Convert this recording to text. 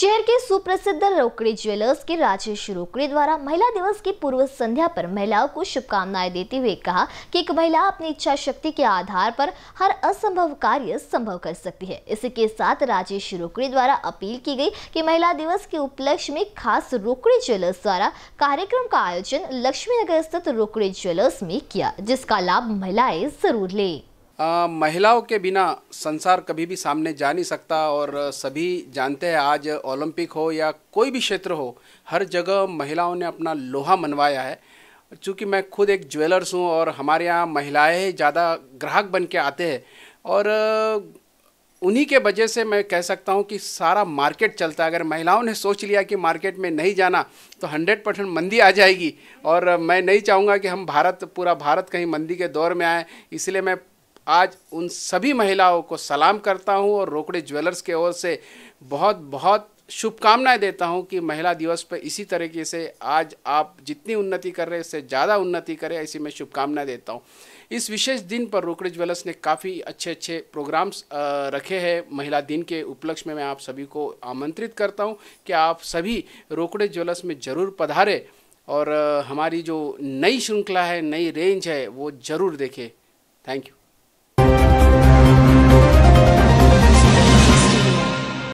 शहर के सुप्रसिद्ध रोकड़ी ज्वेलर्स के राजेश रोकड़ी द्वारा महिला दिवस की पूर्व संध्या पर महिलाओं को शुभकामनाएं देते हुए कहा कि एक महिला अपनी इच्छा शक्ति के आधार पर हर असंभव कार्य संभव कर सकती है इसी के साथ राजेश रोकड़ी द्वारा अपील की गई कि महिला दिवस के उपलक्ष्य में खास रोकड़ी ज्वेलर्स द्वारा कार्यक्रम का आयोजन नगर स्थित रोकड़ी ज्वेलर्स में किया जिसका लाभ महिलाएं जरूर लें महिलाओं के बिना संसार कभी भी सामने जा नहीं सकता और सभी जानते हैं आज ओलंपिक हो या कोई भी क्षेत्र हो हर जगह महिलाओं ने अपना लोहा मनवाया है चूँकि मैं खुद एक ज्वेलर्स हूँ और हमारे यहाँ महिलाएँ ज़्यादा ग्राहक बन के आते हैं और उन्हीं के वजह से मैं कह सकता हूँ कि सारा मार्केट चलता है अगर महिलाओं ने सोच लिया कि मार्केट में नहीं जाना तो 100 परसेंट मंदी आ जाएगी और मैं नहीं चाहूँगा कि हम भारत पूरा भारत कहीं मंदी के दौर में आए इसलिए मैं आज उन सभी महिलाओं को सलाम करता हूं और रोकड़े ज्वेलर्स के ओर से बहुत बहुत शुभकामनाएं देता हूं कि महिला दिवस पर इसी तरीके से आज आप जितनी उन्नति कर रहे हैं उससे ज़्यादा उन्नति करें ऐसी मैं शुभकामनाएं देता हूं इस विशेष दिन पर रोकड़े ज्वेलर्स ने काफ़ी अच्छे अच्छे प्रोग्राम्स रखे हैं महिला दिन के उपलक्ष्य में मैं आप सभी को आमंत्रित करता हूँ कि आप सभी रोकड़े ज्वेलर्स में ज़रूर पधारें और हमारी जो नई श्रृंखला है नई रेंज है वो ज़रूर देखें थैंक यू